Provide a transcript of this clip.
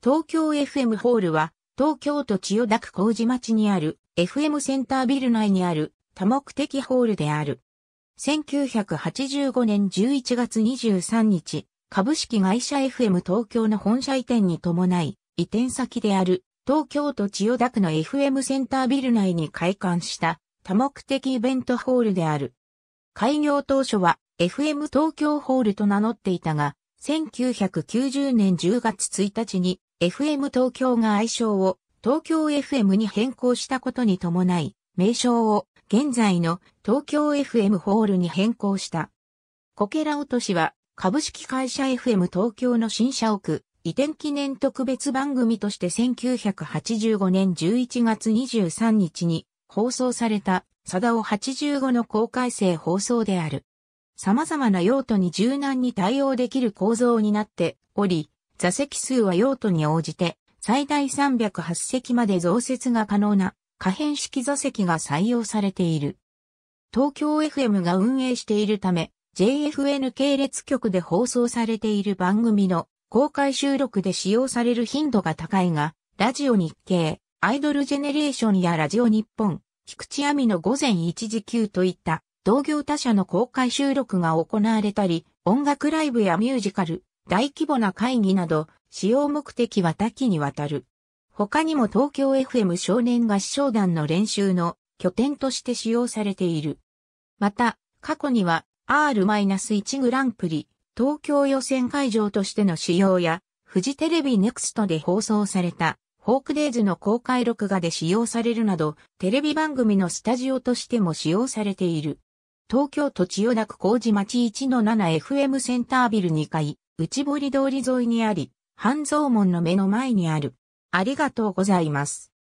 東京 FM ホールは、東京都千代田区麹町にある FM センタービル内にある多目的ホールである。1985年11月23日、株式会社 FM 東京の本社移転に伴い、移転先である東京都千代田区の FM センタービル内に開館した多目的イベントホールである。開業当初は FM 東京ホールと名乗っていたが、1990年10月1日に FM 東京が愛称を東京 FM に変更したことに伴い、名称を現在の東京 FM ホールに変更した。こけら落としは株式会社 FM 東京の新社屋移転記念特別番組として1985年11月23日に放送された、サダオ85の公開生放送である。様々な用途に柔軟に対応できる構造になっており、座席数は用途に応じて最大308席まで増設が可能な可変式座席が採用されている。東京 FM が運営しているため、JFN 系列局で放送されている番組の公開収録で使用される頻度が高いが、ラジオ日経、アイドルジェネレーションやラジオ日本、菊池亜美の午前1時9といった同業他社の公開収録が行われたり、音楽ライブやミュージカル、大規模な会議など、使用目的は多岐にわたる。他にも東京 FM 少年合唱団の練習の拠点として使用されている。また、過去には R-1 グランプリ、東京予選会場としての使用や、フジテレビネクストで放送された、ホークデイズの公開録画で使用されるなど、テレビ番組のスタジオとしても使用されている。東京都千代田区麹町 1-7FM センタービル2階、内堀通り沿いにあり、半蔵門の目の前にある。ありがとうございます。